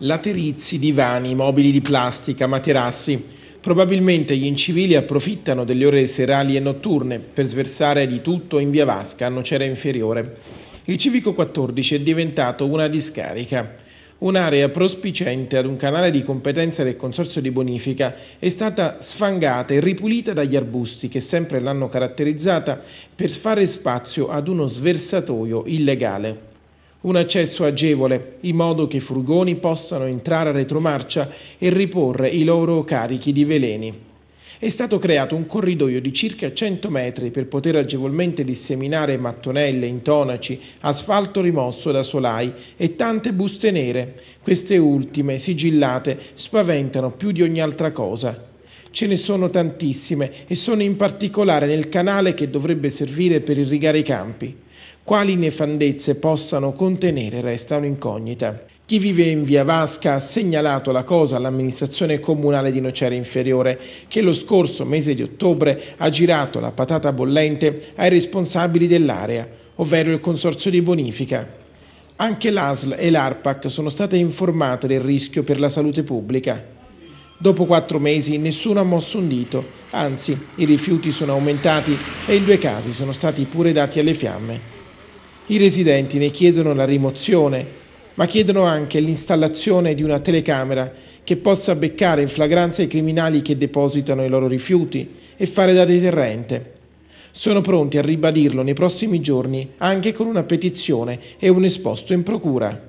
Laterizi, divani, mobili di plastica, materassi. Probabilmente gli incivili approfittano delle ore serali e notturne per sversare di tutto in via Vasca, a Nocera Inferiore. Il civico 14 è diventato una discarica. Un'area prospicente ad un canale di competenza del Consorzio di Bonifica è stata sfangata e ripulita dagli arbusti che sempre l'hanno caratterizzata per fare spazio ad uno sversatoio illegale. Un accesso agevole, in modo che i furgoni possano entrare a retromarcia e riporre i loro carichi di veleni è stato creato un corridoio di circa 100 metri per poter agevolmente disseminare mattonelle, intonaci, asfalto rimosso da solai e tante buste nere. Queste ultime, sigillate, spaventano più di ogni altra cosa. Ce ne sono tantissime e sono in particolare nel canale che dovrebbe servire per irrigare i campi. Quali nefandezze possano contenere restano incognita. Chi vive in via Vasca ha segnalato la cosa all'amministrazione comunale di Nocera Inferiore, che lo scorso mese di ottobre ha girato la patata bollente ai responsabili dell'area, ovvero il Consorzio di Bonifica. Anche l'ASL e l'ARPAC sono state informate del rischio per la salute pubblica. Dopo quattro mesi nessuno ha mosso un dito, anzi i rifiuti sono aumentati e in due casi sono stati pure dati alle fiamme. I residenti ne chiedono la rimozione ma chiedono anche l'installazione di una telecamera che possa beccare in flagranza i criminali che depositano i loro rifiuti e fare da deterrente. Sono pronti a ribadirlo nei prossimi giorni anche con una petizione e un esposto in procura.